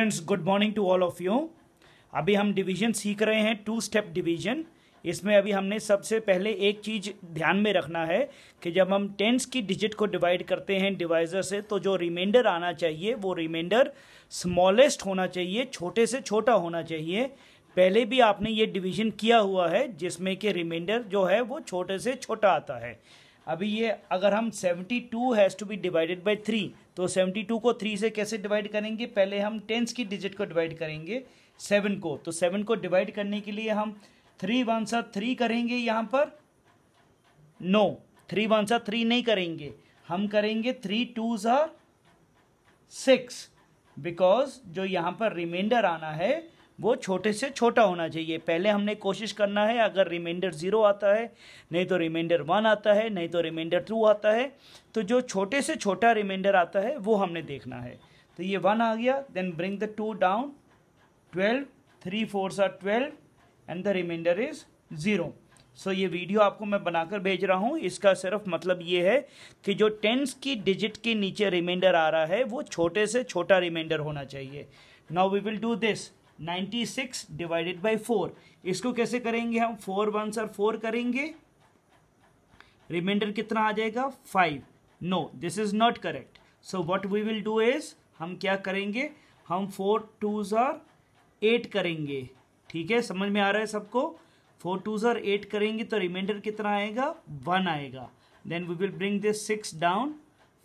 friends good morning to all of you अभी हम division सीख रहे हैं टू स्टेप डिवीजन इसमें अभी हमने सबसे पहले एक चीज़ ध्यान में रखना है कि जब हम टेंस की डिजिट को डिवाइड करते हैं डिवाइजर से तो जो रिमाइंडर आना चाहिए वो रिमाइंडर स्मॉलेस्ट होना चाहिए छोटे से छोटा होना चाहिए पहले भी आपने ये डिवीजन किया हुआ है जिसमें कि रिमाइंडर जो है वो छोटे से छोटा आता है अभी ये अगर हम seventy two has to be divided by three तो 72 टू को थ्री से कैसे डिवाइड करेंगे पहले हम टेंस की डिजिट को डिवाइड करेंगे सेवन को तो सेवन को डिवाइड करने के लिए हम थ्री वन सा थ्री करेंगे यहाँ पर नो थ्री वन सा थ्री नहीं करेंगे हम करेंगे थ्री टू सा सिक्स बिकॉज जो यहाँ पर रिमाइंडर आना है वो छोटे से छोटा होना चाहिए पहले हमने कोशिश करना है अगर रिमाइंडर ज़ीरो आता है नहीं तो रिमाइंडर वन आता है नहीं तो रिमाइंडर टू आता है तो जो छोटे से छोटा रिमाइंडर आता है वो हमने देखना है तो ये वन आ गया then bring the two down twelve three fours are twelve and the remainder is zero so ये वीडियो आपको मैं बनाकर भेज रहा हूँ इसका सिर्फ मतलब ये है कि जो टेंस की डिजिट के नीचे रिमाइंडर आ रहा है वो छोटे से छोटा रिमाइंडर होना चाहिए now we will do this ninety six divided by four इसको कैसे करेंगे हम फोर वन सर फोर करेंगे रिमाइंडर कितना आ जाएगा five no this is not correct so what we will do is हम क्या करेंगे हम फोर टू ज़ार एट करेंगे ठीक है समझ में आ रहा है सबको फोर टू ज़ार एट करेंगे तो रिमाइंडर कितना आएगा वन आएगा then we will bring this six down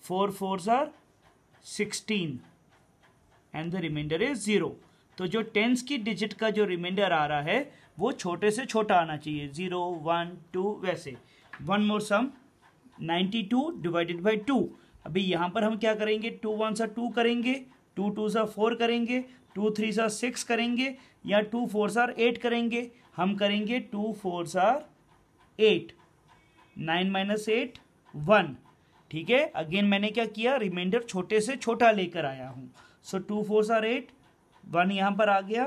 four four जर sixteen and the remainder is zero तो जो टेंस की डिजिट का जो रिमाइंडर आ रहा है वो छोटे से छोटा आना चाहिए ज़ीरो वन टू वैसे one more sum ninety two divided by two अभी यहाँ पर हम क्या करेंगे टू वन सा टू करेंगे टू टू सा फोर करेंगे टू थ्री सा सिक्स करेंगे या टू फोर सार एट करेंगे हम करेंगे टू फोर सा eight nine minus eight one ठीक है अगेन मैंने क्या किया रिमाइंडर छोटे से छोटा लेकर आया हूँ सो टू फोर सार एट वन यहाँ पर आ गया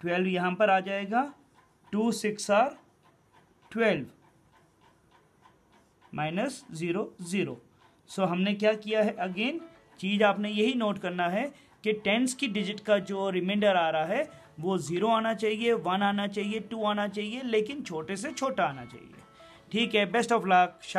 ट्वेल्व यहाँ पर आ जाएगा two six are twelve minus zero zero so हमने क्या किया है अगेन चीज़ आपने यही नोट करना है कि टेंस की डिजिट का जो रिमाइंडर आ रहा है वो ज़ीरो आना चाहिए वन आना चाहिए टू आना चाहिए लेकिन छोटे से छोटा आना चाहिए ठीक है बेस्ट ऑफ लक